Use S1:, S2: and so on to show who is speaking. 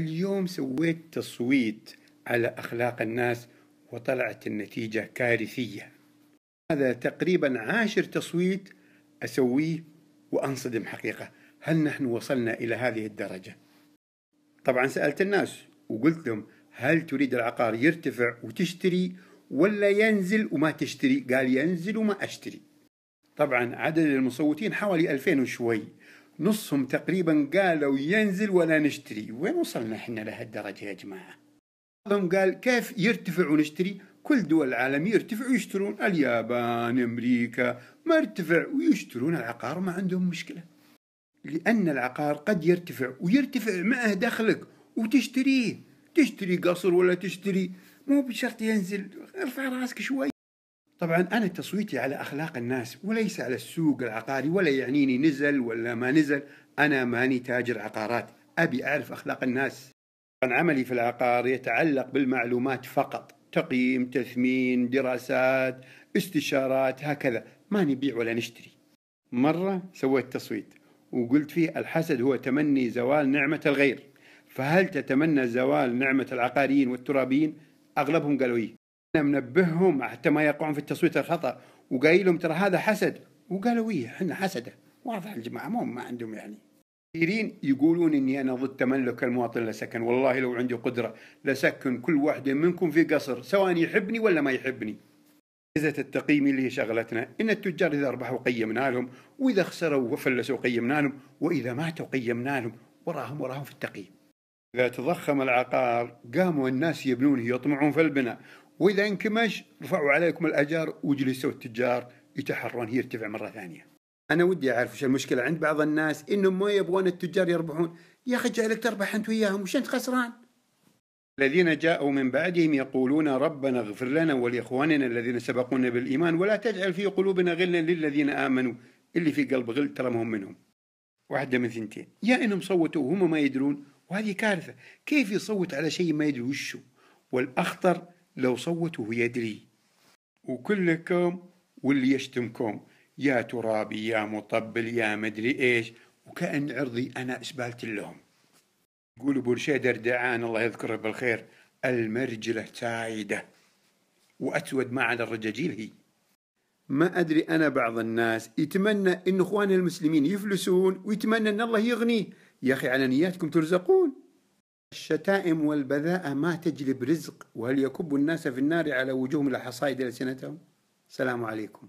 S1: اليوم سويت تصويت على أخلاق الناس وطلعت النتيجة كارثية هذا تقريبا عاشر تصويت أسويه وأنصدم حقيقة هل نحن وصلنا إلى هذه الدرجة؟ طبعا سألت الناس وقلت لهم هل تريد العقار يرتفع وتشتري ولا ينزل وما تشتري قال ينزل وما أشتري طبعا عدد المصوتين حوالي 2000 وشوي نصهم تقريبا قالوا ينزل ولا نشتري وين وصلنا احنا لهالدرجة يا جماعة بعضهم قال كيف يرتفع ونشتري كل دول العالم يرتفع ويشترون اليابان أمريكا ما ارتفع ويشترون العقار ما عندهم مشكلة لأن العقار قد يرتفع ويرتفع معه دخلك وتشتريه تشتري قصر ولا تشتري مو بشرط ينزل ارفع راسك شوي طبعا أنا تصويتي على أخلاق الناس وليس على السوق العقاري ولا يعنيني نزل ولا ما نزل أنا ماني تاجر عقارات أبي أعرف أخلاق الناس طبعا عملي في العقار يتعلق بالمعلومات فقط تقييم تثمين دراسات استشارات هكذا ما نبيع ولا نشتري مرة سويت تصويت وقلت فيه الحسد هو تمني زوال نعمة الغير فهل تتمنى زوال نعمة العقاريين والترابيين أغلبهم قالوا إيه منبههم حتى ما يقعون في التصويت الخطا وقايل لهم ترى هذا حسد وقالوا ايه احنا حسده واضح الجماعه ما ما عندهم يعني كثيرين يقولون اني انا ضد تملك المواطن لسكن والله لو عندي قدره لسكن كل واحد منكم في قصر سواء يحبني ولا ما يحبني إذا التقييم اللي هي شغلتنا إن التجار إذا ربحوا قيمنا لهم وإذا خسروا وفلسوا قيمنا لهم وإذا ماتوا قيمنا لهم وراهم وراهم في التقييم إذا تضخم العقار قاموا الناس يبنونه يطمعون في البناء وإذا انكمش رفعوا عليكم الأجار وجلسوا التجار يتحرون هي ارتفع مرة ثانية أنا ودي أعرف وش المشكلة عند بعض الناس إنهم ما يبغون التجار يربحون يا أخي جعلك تربح أنت وياهم وش أنت خسران الذين جاءوا من بعدهم يقولون ربنا اغفر لنا ولإخواننا الذين سبقونا بالإيمان ولا تجعل في قلوبنا غلا للذين آمنوا اللي في قلب غل ترى هم منهم واحدة من ثنتين يا إنهم صوتوا وهم ما يدرون وهذه كارثة كيف يصوت على شيء ما يدري وشه والأخطر لو صوتوا يدري وكلكم واللي يشتمكم يا ترابي يا مطبل يا مدري ايش وكأن عرضي أنا أسبالت لهم يقول ابو رشيد دردعان الله يذكره بالخير المرجلة سايدة وأسود ما على الرجاجيل هي ما أدري أنا بعض الناس يتمنى إن إخواننا المسلمين يفلسون ويتمنى أن الله يغنيه يا أخي على نياتكم ترزقون الشتائم والبذاءة ما تجلب رزق وهل يكب الناس في النار على وجوههم لحصائد ألسنتهم السلام عليكم